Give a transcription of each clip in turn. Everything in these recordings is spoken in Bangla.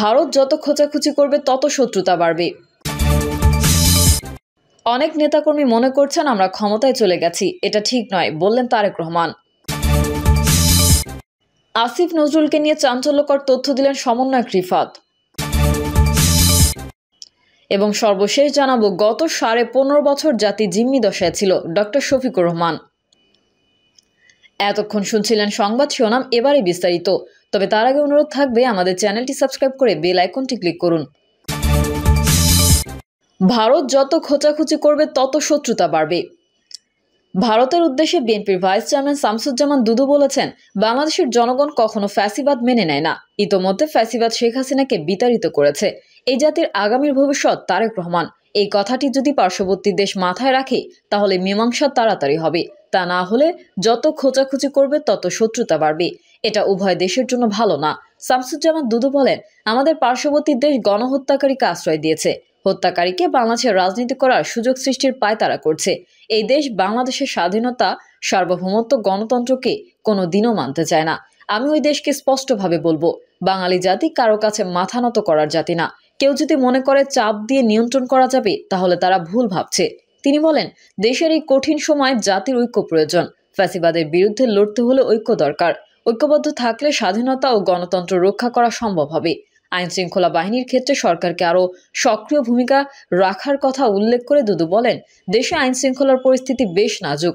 ভারত যত খোঁচাখুচি করবে তত শত্রুতা বাড়বে অনেক নেতাকর্মী মনে করছেন আমরা ক্ষমতায় চলে গেছি এটা ঠিক নয় বললেন তারেক রহমান আসিফ নজরুলকে নিয়ে চাঞ্চল্যকর তথ্য দিলেন সমন্বয়ক রিফাত এবং সর্বশেষ জানাবো গত সাড়ে পনেরো বছর জাতি জিম্মি দশায় ছিল ডক্টর শফিকুর রহমান এতক্ষণ শুনছিলেন সংবাদ শিরোনাম এবারে বিস্তারিত তবে তার আগে অনুরোধ থাকবে আমাদের চ্যানেলটি সাবস্ক্রাইব করে বেল আইকনটি ক্লিক করুন ভারত যত খোঁচাখুচি করবে তত শত্রুতা বাড়বে ভারতের উদ্দেশ্যে বিএনপির ভাইস চেয়ারম্যান শামসুজ্জামান দুদু বলেছেন বাংলাদেশের জনগণ কখনো ফ্যাসিবাদ মেনে নেয় না ইতোমধ্যে ফ্যাসিবাদ শেখ হাসিনাকে বিতাড়িত করেছে এই জাতির আগামীর ভবিষ্যৎ তারেক রহমান এই কথাটি যদি পার্শ্ববর্তী দেশ মাথায় রাখে তাহলে মীমাংসা তাড়াতাড়ি হবে তা না হলে যত খোঁচাখুচি করবে তত শত্রুতা বাড়বে এটা উভয় দেশের জন্য ভালো না শামসুজ্জামান দুদু বলেন আমাদের পার্শ্ববর্তী দেশ গণহত্যাকারীকে আশ্রয় দিয়েছে হত্যাকারীকে বাংলাদেশের রাজনীতি করার সুযোগ সৃষ্টির তারা করছে এই দেশ বাংলাদেশের স্বাধীনতা সার্বভৌমত্ব গণতন্ত্রকে কোনো দিনও মানতে চায় না আমি ওই দেশকে স্পষ্টভাবে বলবো বাঙালি জাতি কারো কাছে মাথা নত করার জাতি না কেউ যদি মনে করে চাপ দিয়ে নিয়ন্ত্রণ করা যাবে তাহলে তারা ভুল ভাবছে তিনি বলেন দেশের এই কঠিন সময় জাতির ঐক্য প্রয়োজন ফ্যাসিবাদের বিরুদ্ধে লড়তে হলে ঐক্য দরকার ঐক্যবদ্ধ থাকলে স্বাধীনতা ও গণতন্ত্র রক্ষা করা সম্ভব হবে আইন শৃঙ্খলা বাহিনীর ক্ষেত্রে সরকারকে আরও সক্রিয় ভূমিকা রাখার কথা উল্লেখ করে দুদু বলেন দেশে আইন শৃঙ্খলার পরিস্থিতি বেশ নাজুক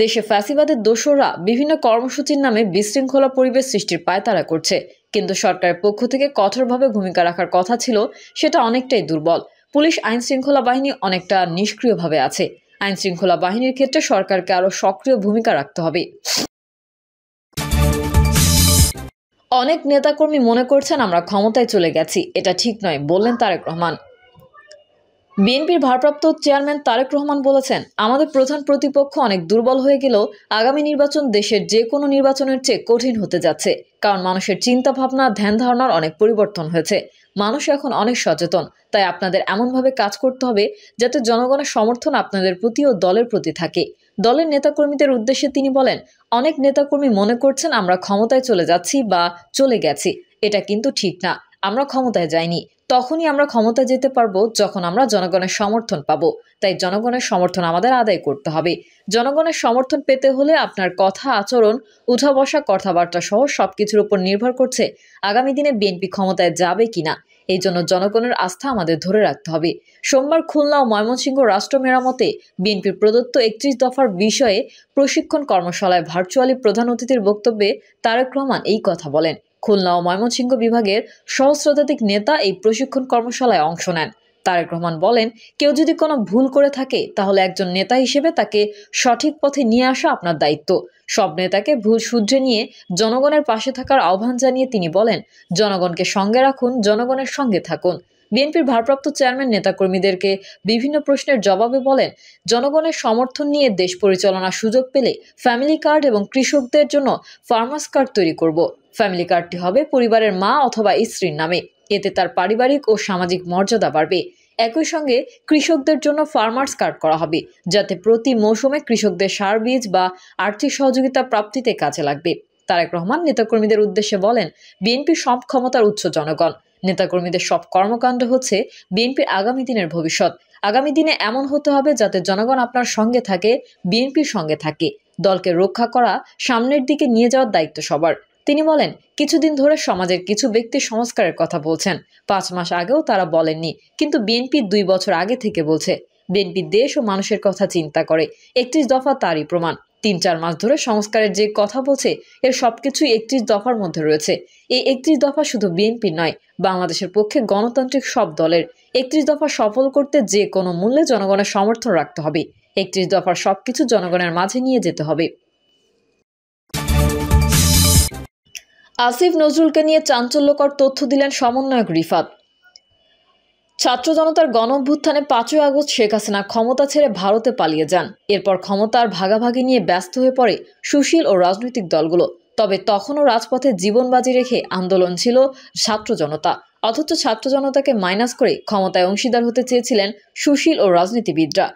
দেশে ফ্যাসিবাদের দোষরা বিভিন্ন কর্মসূচির নামে বিশৃঙ্খলা পরিবেশ সৃষ্টির পায়তারা করছে কিন্তু সরকারের পক্ষ থেকে কঠোরভাবে ভূমিকা রাখার কথা ছিল সেটা অনেকটাই দুর্বল পুলিশ আইন শৃঙ্খলা বাহিনী অনেকটা নিষ্ক্রিয়ভাবে আছে আইন শৃঙ্খলা বাহিনীর ক্ষেত্রে সরকারকে আরও সক্রিয় ভূমিকা রাখতে হবে অনেক নেতাকর্মী মনে করছেন আমরা ক্ষমতায় চলে গেছি এটা ঠিক নয় বললেন তারেক রহমান বিএনপির ভারপ্রাপ্ত চেয়ারম্যান তারেক রহমান বলেছেন আমাদের প্রধান প্রতিপক্ষ অনেক দুর্বল হয়ে গেলেও আগামী নির্বাচন দেশের যে কোনো নির্বাচনের চেয়ে কঠিন হতে যাচ্ছে কারণ মানুষের চিন্তা ভাবনা ধ্যান ধারণার অনেক পরিবর্তন হয়েছে মানুষ এখন অনেক সচেতন তাই আপনাদের এমনভাবে কাজ করতে হবে যাতে জনগণের সমর্থন আপনাদের প্রতি ও দলের প্রতি থাকে দলের নেতাকর্মীদের উদ্দেশ্যে তিনি বলেন অনেক নেতাকর্মী মনে করছেন আমরা ক্ষমতায় চলে যাচ্ছি বা চলে গেছি এটা কিন্তু ঠিক না আমরা ক্ষমতায় যাইনি তখনই আমরা ক্ষমতা যেতে পারবো যখন আমরা জনগণের সমর্থন পাব তাই জনগণের সমর্থন আমাদের আদায় করতে হবে জনগণের সমর্থন পেতে হলে আপনার কথা আচরণ উঠা বসা কথাবার্তা সহ সব কিছুর উপর নির্ভর করছে আগামী দিনে বিএনপি ক্ষমতায় যাবে কিনা এই জন্য জনগণের আস্থা আমাদের ধরে রাখতে হবে সোমবার খুলনা ও ময়মনসিংহ রাষ্ট্র মেরামতে বিএনপির প্রদত্ত একত্রিশ দফার বিষয়ে প্রশিক্ষণ কর্মশালায় ভার্চুয়ালি প্রধান অতিথির বক্তব্যে তারেক রহমান এই কথা বলেন খুলনা ও ময়মনসিংহ বিভাগের সহস্রাধিক নেতা এই প্রশিক্ষণ কর্মশালায় অংশ নেন তারেক রহমান বলেন কেউ যদি কোনো ভুল করে থাকে তাহলে একজন নেতা হিসেবে তাকে সঠিক পথে নিয়ে আসা আপনার দায়িত্ব সব নেতাকে ভুল শুধরে নিয়ে জনগণের পাশে থাকার আহ্বান জানিয়ে তিনি বলেন জনগণকে সঙ্গে রাখুন জনগণের সঙ্গে থাকুন বিএনপির ভারপ্রাপ্ত চেয়ারম্যান নেতাকর্মীদেরকে বিভিন্ন প্রশ্নের জবাবে বলেন জনগণের সমর্থন নিয়ে দেশ পরিচালনার সুযোগ পেলে ফ্যামিলি কার্ড এবং কৃষকদের জন্য ফার্মার্স কার্ড তৈরি করব ফ্যামিলি কার্ডটি হবে পরিবারের মা অথবা স্ত্রীর নামে এতে তার পারিবারিক ও সামাজিক মর্যাদা বাড়বে একই সঙ্গে কৃষকদের জন্য ফার্মার্স কার্ড করা হবে যাতে প্রতি মৌসুমে কৃষকদের সার বীজ বা আর্থিক সহযোগিতা প্রাপ্তিতে কাজে লাগবে তারেক রহমান নেতাকর্মীদের উদ্দেশ্যে বলেন বিএনপির সব ক্ষমতার উচ্চ জনগণ নেতাকর্মীদের সব কর্মকাণ্ড হচ্ছে বিএনপির আগামী দিনের ভবিষ্যৎ আগামী দিনে এমন হতে হবে যাতে জনগণ আপনার সঙ্গে থাকে বিএনপির সঙ্গে থাকে দলকে রক্ষা করা সামনের দিকে নিয়ে যাওয়ার দায়িত্ব সবার তিনি বলেন কিছুদিন ধরে সমাজের কিছু ব্যক্তি সংস্কারের কথা বলছেন পাঁচ মাস আগেও তারা বলেননি কিন্তু বিএনপি দুই বছর আগে থেকে বলছে বিএনপি দেশ ও মানুষের কথা চিন্তা করে একত্রিশ দফা তারই প্রমাণ তিন চার মাস ধরে সংস্কারের যে কথা বলছে এর সবকিছুই একত্রিশ দফার মধ্যে রয়েছে এই একত্রিশ দফা শুধু বিএনপি নয় বাংলাদেশের পক্ষে গণতান্ত্রিক সব দলের একত্রিশ দফা সফল করতে যে কোনো মূল্যে জনগণের সমর্থন রাখতে হবে একত্রিশ দফার সবকিছু জনগণের মাঝে নিয়ে যেতে হবে আসিফ নজরুলকে নিয়ে চাঞ্চল্যকর তথ্য দিলেন সমন্বয়ক রিফাত ছাত্র জনতার গণ অভ্যুত্থানে পাঁচই আগস্ট শেখ হাসিনা ক্ষমতা ছেড়ে ভারতে পালিয়ে যান এরপর ক্ষমতার ভাগাভাগি নিয়ে ব্যস্ত হয়ে পড়ে সুশীল ও রাজনৈতিক দলগুলো তবে তখনও রাজপথে জীবন বাজি রেখে আন্দোলন ছিল ছাত্র জনতা অথচ ছাত্র জনতাকে মাইনাস করে ক্ষমতায় অংশীদার হতে চেয়েছিলেন সুশীল ও রাজনীতিবিদরা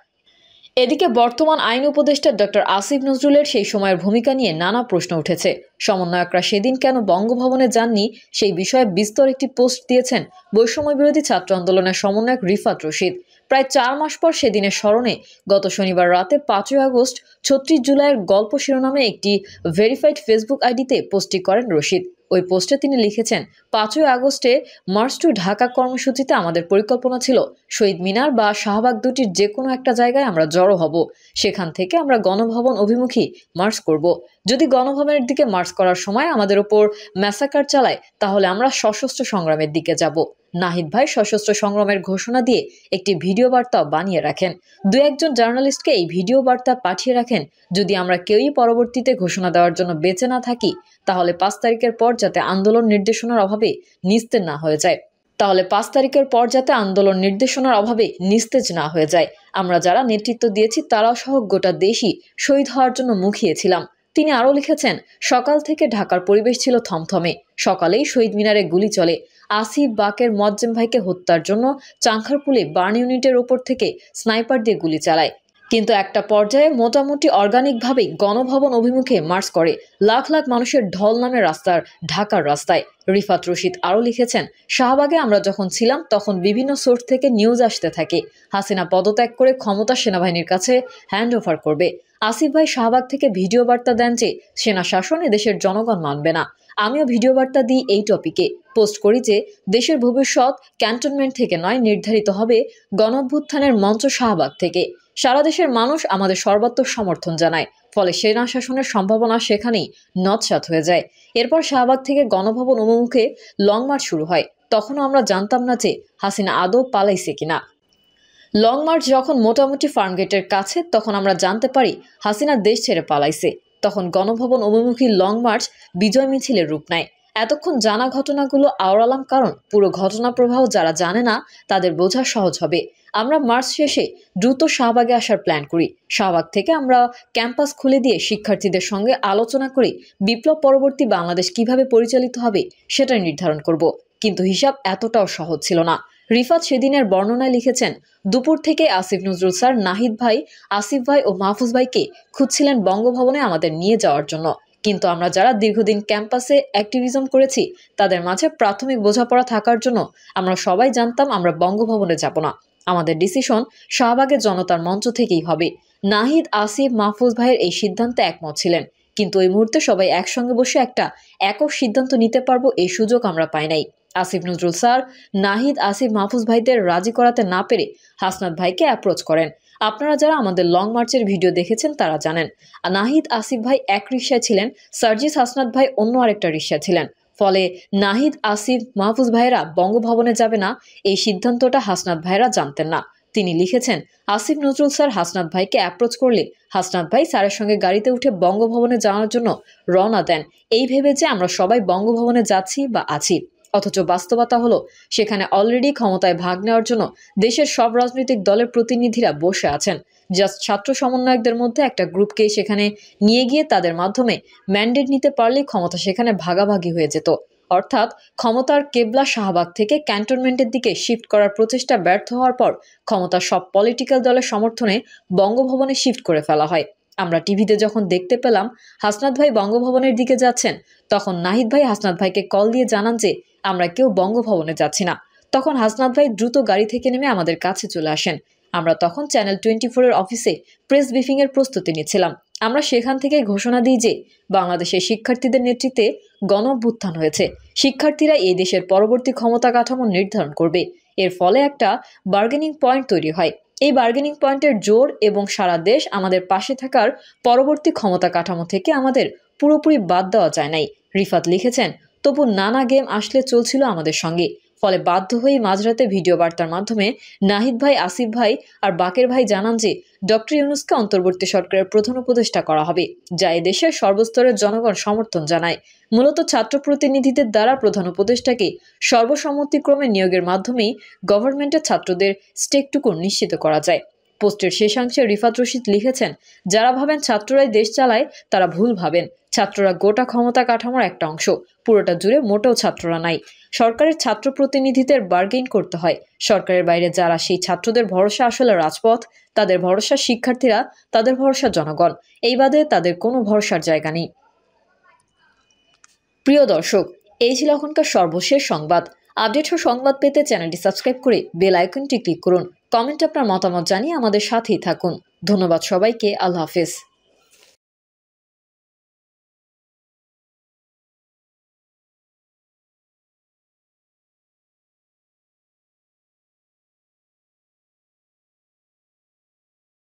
এদিকে বর্তমান আইন উপদেষ্টা ডক্টর আসিফ নজরুলের সেই সময়ের ভূমিকা নিয়ে নানা প্রশ্ন উঠেছে সমন্বয়করা সেদিন কেন বঙ্গভবনে যাননি সেই বিষয়ে বিস্তর একটি পোস্ট দিয়েছেন বৈষম্য বিরোধী ছাত্র আন্দোলনের সমন্বয়ক রিফাত রশিদ প্রায় চার মাস পর সেদিনের স্মরণে গত শনিবার রাতে পাঁচই আগস্ট ছত্রিশ জুলাইয়ের গল্প শিরোনামে একটি ভেরিফাইড ফেসবুক আইডিতে পোস্টটি করেন রশিদ ওই পোস্টে তিনি লিখেছেন পাঁচই আগস্টে মার্চ টু ঢাকা কর্মসূচিতে আমাদের পরিকল্পনা ছিল শহীদ মিনার বা শাহবাগ দুটির যে কোনো একটা জায়গায় আমরা জড়ো হব সেখান থেকে আমরা গণভবন অভিমুখী মার্চ করব যদি গণভবনের দিকে মার্চ করার সময় আমাদের ওপর ম্যাসাকার চালায় তাহলে আমরা সশস্ত্র সংগ্রামের দিকে যাব নাহিদ ভাই সশস্ত্র সংগ্রামের ঘোষণা দিয়ে একটি ভিডিও বার্তা বানিয়ে রাখেন দু একজন জার্নালিস্টকে এই ভিডিও বার্তা পাঠিয়ে রাখেন যদি আমরা কেউই পরবর্তীতে ঘোষণা দেওয়ার জন্য বেঁচে না থাকি তাহলে পাঁচ তারিখের পর যাতে আন্দোলন নির্দেশনার অভাবে নিস্তেজ না হয়ে যায় তাহলে পাঁচ তারিখের পর যাতে আন্দোলন নির্দেশনার অভাবে নিস্তেজ না হয়ে যায় আমরা যারা নেতৃত্ব দিয়েছি তারাও সহ গোটা দেশই শহীদ হওয়ার জন্য মুখিয়েছিলাম তিনি আরও লিখেছেন সকাল থেকে ঢাকার পরিবেশ ছিল থমথমে সকালেই শহীদ মিনারে গুলি চলে আসিফ বাকের মজ্জেম ভাইকে হত্যার জন্য চাংখারপুলে বার্ন ইউনিটের ওপর থেকে স্নাইপার দিয়ে গুলি চালায় কিন্তু একটা পর্যায়ে মোটামুটি অর্গানিকভাবেই গণভবন অভিমুখে মার্চ করে লাখ লাখ মানুষের ঢল নামে রাস্তার ঢাকার রাস্তায় রিফাত রশিদ আরও লিখেছেন শাহবাগে আমরা যখন ছিলাম তখন বিভিন্ন সোর্স থেকে নিউজ আসতে থাকে হাসিনা পদত্যাগ করে ক্ষমতা সেনাবাহিনীর কাছে হ্যান্ড ওভার করবে আসিফ ভাই শাহবাগ থেকে ভিডিও বার্তা দেন যে সেনা শাসন দেশের জনগণ মানবে না আমিও ভিডিও বার্তা দিই এই টপিকে পোস্ট করি যে দেশের ভবিষ্যৎ ক্যান্টনমেন্ট থেকে নয় নির্ধারিত হবে গণভ্যুত্থানের মঞ্চ শাহবাগ থেকে সারা দেশের মানুষ আমাদের সর্বাত্মক সমর্থন জানায় ফলে সেনা শাসনের সম্ভাবনা সেখানেই নৎসাত হয়ে যায় এরপর শাহবাগ থেকে গণভবন অভিমুখে লং মার্চ শুরু হয় তখনও আমরা জানতাম না যে হাসিনা আদৌ পালাইছে কিনা লং মার্চ যখন মোটামুটি ফার্মগেটের কাছে তখন আমরা জানতে পারি হাসিনা দেশ ছেড়ে পালাইছে তখন গণভবন অভিমুখী লং মার্চ বিজয় মিছিলের রূপ নেয় এতক্ষণ জানা ঘটনাগুলো আওড়ালাম কারণ পুরো ঘটনা প্রবাহ যারা জানে না তাদের বোঝা সহজ হবে আমরা মার্চ শেষে দ্রুত শাহবাগে আসার প্ল্যান করি শাহবাগ থেকে আমরা ক্যাম্পাস খুলে দিয়ে শিক্ষার্থীদের সঙ্গে আলোচনা করে বিপ্লব পরবর্তী বাংলাদেশ কিভাবে পরিচালিত হবে সেটা নির্ধারণ করব কিন্তু হিসাব এতটাও সহজ ছিল না রিফাত সেদিনের বর্ণনায় লিখেছেন দুপুর থেকে আসিফ নজরুল স্যার নাহিদ ভাই আসিফ ভাই ও মাহফুজ ভাইকে খুঁজছিলেন বঙ্গভবনে আমাদের নিয়ে যাওয়ার জন্য কিন্তু আমরা যারা দীর্ঘদিন ক্যাম্পাসে অ্যাক্টিভিজম করেছি তাদের মাঝে প্রাথমিক বোঝাপড়া থাকার জন্য আমরা সবাই জানতাম আমরা বঙ্গভবনে যাব না আমাদের ডিসিশন শাহবাগের জনতার মঞ্চ থেকেই হবে নাহিদ আসিফ মাহফুজ ভাইয়ের এই সিদ্ধান্তে একমত ছিলেন কিন্তু এই মুহূর্তে সবাই একসঙ্গে বসে একটা একক সিদ্ধান্ত নিতে পারবো এই সুযোগ আমরা পাই নাই আসিফ নজরুল স্যার নাহিদ আসিফ মাহফুজ ভাইদের রাজি করাতে না পেরে হাসনাত ভাইকে অ্যাপ্রোচ করেন আপনারা যারা আমাদের লং মার্চের ভিডিও দেখেছেন তারা জানেন নাহিদ আসিফ ভাই এক রিক্সায় ছিলেন সার্জিস হাসনাত ভাই অন্য আরেকটা রিক্সায় ছিলেন ফলে নাহিদ আসিফ মাহফুজ ভাইরা বঙ্গভবনে যাবে না এই সিদ্ধান্তটা হাসনাত ভাইরা জানতেন না তিনি লিখেছেন আসিফ নজরুল স্যার হাসনাত ভাইকে অ্যাপ্রোচ করলে হাসনাত ভাই স্যারের সঙ্গে গাড়িতে উঠে বঙ্গভবনে যাওয়ার জন্য রওনা দেন এই ভেবে যে আমরা সবাই বঙ্গভবনে যাচ্ছি বা আছি অথচ বাস্তবতা হলো সেখানে অলরেডি ক্ষমতায় ভাগ নেওয়ার জন্য দেশের সব রাজনৈতিক দলের প্রতিনিধিরা বসে আছেন জাস্ট ছাত্র সমন্বয়কদের মধ্যে একটা গ্রুপকে সেখানে নিয়ে গিয়ে তাদের মাধ্যমে ম্যান্ডেট নিতে পারলে ক্ষমতা সেখানে ভাগাভাগি হয়ে যেত অর্থাৎ ক্ষমতার কেবলা শাহবাগ থেকে ক্যান্টনমেন্টের দিকে শিফট করার প্রচেষ্টা ব্যর্থ হওয়ার পর ক্ষমতা সব পলিটিক্যাল দলের সমর্থনে বঙ্গভবনে শিফট করে ফেলা হয় আমরা টিভিতে যখন দেখতে পেলাম হাসনাত ভাই বঙ্গভবনের দিকে যাচ্ছেন তখন নাহিদ ভাই হাসনাত ভাইকে কল দিয়ে জানান যে আমরা কেউ বঙ্গভবনে যাচ্ছি না তখন হাসনাত ভাই দ্রুত গাড়ি থেকে নেমে আমাদের কাছে চলে আসেন আমরা তখন চ্যানেল টোয়েন্টি ফোরের অফিসে প্রেস ব্রিফিংয়ের প্রস্তুতি নিচ্ছিলাম আমরা সেখান থেকে ঘোষণা দিই যে বাংলাদেশের শিক্ষার্থীদের নেতৃত্বে গণভ্যুত্থান হয়েছে শিক্ষার্থীরা এই দেশের পরবর্তী ক্ষমতা কাঠামো নির্ধারণ করবে এর ফলে একটা বার্গেনিং পয়েন্ট তৈরি হয় এই বার্গেনিং পয়েন্টের জোর এবং সারা দেশ আমাদের পাশে থাকার পরবর্তী ক্ষমতা কাঠামো থেকে আমাদের পুরোপুরি বাদ দেওয়া যায় নাই রিফাত লিখেছেন তবু নানা গেম আসলে চলছিল আমাদের সঙ্গে ফলে বাধ্য হয়ে মাঝরাতে ভিডিও বার্তার মাধ্যমে নাহিদ ভাই আসিফ ভাই আর বাকের ভাই জানান যে ডক্টর ইউনুসকে অন্তর্বর্তী সরকারের প্রধান উপদেষ্টা করা হবে যা দেশের সর্বস্তরের জনগণ সমর্থন জানায় মূলত ছাত্র প্রতিনিধিদের দ্বারা প্রধান উপদেষ্টাকে সর্বসম্মতিক্রমে নিয়োগের মাধ্যমেই গভর্নমেন্টের ছাত্রদের স্টেকটুকু নিশ্চিত করা যায় পোস্টের শেষাংশে রিফাত রশিদ লিখেছেন যারা ভাবেন ছাত্ররাই দেশ চালায় তারা ভুল ভাবেন ছাত্ররা গোটা ক্ষমতা কাঠামোর একটা অংশ পুরোটা জুড়ে মোটেও ছাত্ররা নাই সরকারের ছাত্র প্রতিনিধিদের বার্গেইন করতে হয় সরকারের বাইরে যারা সেই ছাত্রদের ভরসা আসলে রাজপথ তাদের ভরসা শিক্ষার্থীরা তাদের ভরসা জনগণ এই বাদে তাদের কোনো ভরসার জায়গা নেই প্রিয় দর্শক এই ছিল এখনকার সর্বশেষ সংবাদ আপডেট ও সংবাদ পেতে চ্যানেলটি সাবস্ক্রাইব করে বেল আইকনটি ক্লিক করুন কমেন্ট আপনার মতামত জানিয়ে আমাদের সাথেই থাকুন ধন্যবাদ সবাইকে আল্লাহ হাফিজ